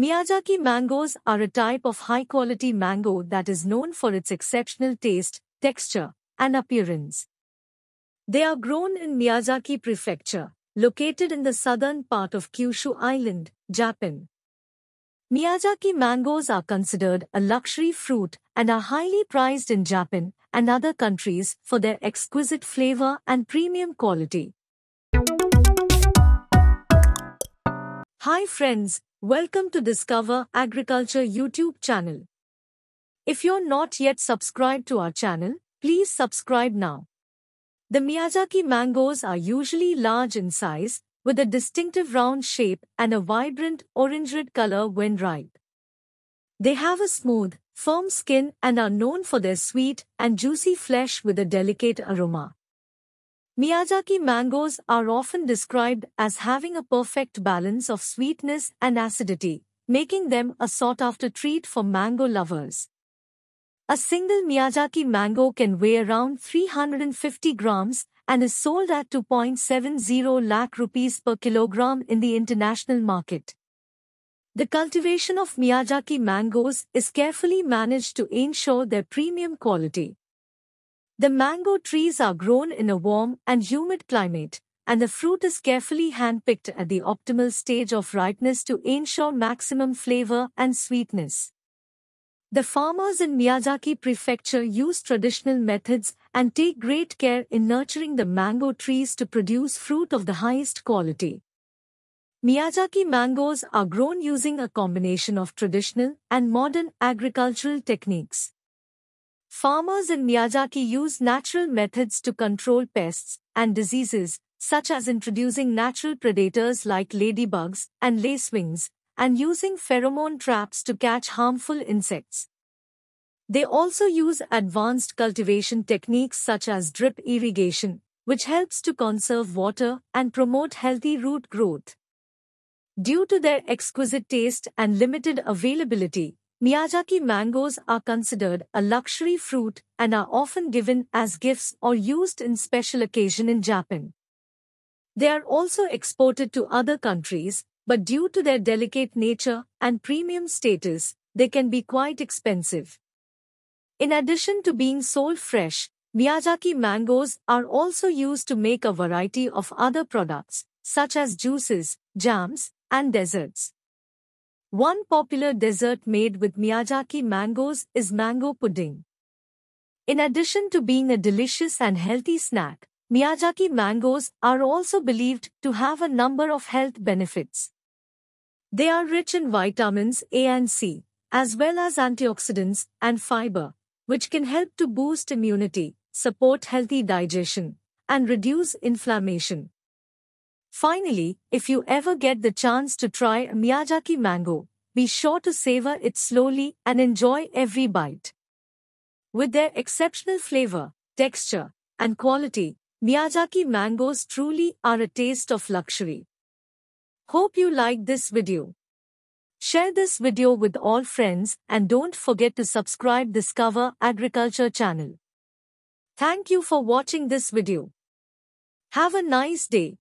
Miyazaki mangoes are a type of high-quality mango that is known for its exceptional taste, texture, and appearance. They are grown in Miyazaki Prefecture, located in the southern part of Kyushu Island, Japan. Miyazaki mangoes are considered a luxury fruit and are highly prized in Japan and other countries for their exquisite flavor and premium quality. Hi friends, Welcome to Discover Agriculture YouTube channel. If you're not yet subscribed to our channel, please subscribe now. The Miyazaki mangoes are usually large in size, with a distinctive round shape and a vibrant orange-red color when ripe. They have a smooth, firm skin and are known for their sweet and juicy flesh with a delicate aroma. Miyazaki mangoes are often described as having a perfect balance of sweetness and acidity, making them a sought-after treat for mango lovers. A single Miyazaki mango can weigh around 350 grams and is sold at 2.70 lakh rupees per kilogram in the international market. The cultivation of Miyazaki mangoes is carefully managed to ensure their premium quality. The mango trees are grown in a warm and humid climate, and the fruit is carefully handpicked at the optimal stage of ripeness to ensure maximum flavor and sweetness. The farmers in Miyazaki Prefecture use traditional methods and take great care in nurturing the mango trees to produce fruit of the highest quality. Miyazaki mangoes are grown using a combination of traditional and modern agricultural techniques. Farmers in Miyazaki use natural methods to control pests and diseases, such as introducing natural predators like ladybugs and lacewings, and using pheromone traps to catch harmful insects. They also use advanced cultivation techniques such as drip irrigation, which helps to conserve water and promote healthy root growth. Due to their exquisite taste and limited availability, Miyazaki mangoes are considered a luxury fruit and are often given as gifts or used in special occasion in Japan. They are also exported to other countries, but due to their delicate nature and premium status, they can be quite expensive. In addition to being sold fresh, Miyazaki mangoes are also used to make a variety of other products, such as juices, jams, and desserts. One popular dessert made with Miyazaki mangoes is mango pudding. In addition to being a delicious and healthy snack, Miyazaki mangoes are also believed to have a number of health benefits. They are rich in vitamins A and C, as well as antioxidants and fiber, which can help to boost immunity, support healthy digestion, and reduce inflammation. Finally, if you ever get the chance to try a Miyazaki mango, be sure to savor it slowly and enjoy every bite. With their exceptional flavor, texture, and quality, Miyazaki mangoes truly are a taste of luxury. Hope you liked this video. Share this video with all friends and don't forget to subscribe Discover Agriculture channel. Thank you for watching this video. Have a nice day.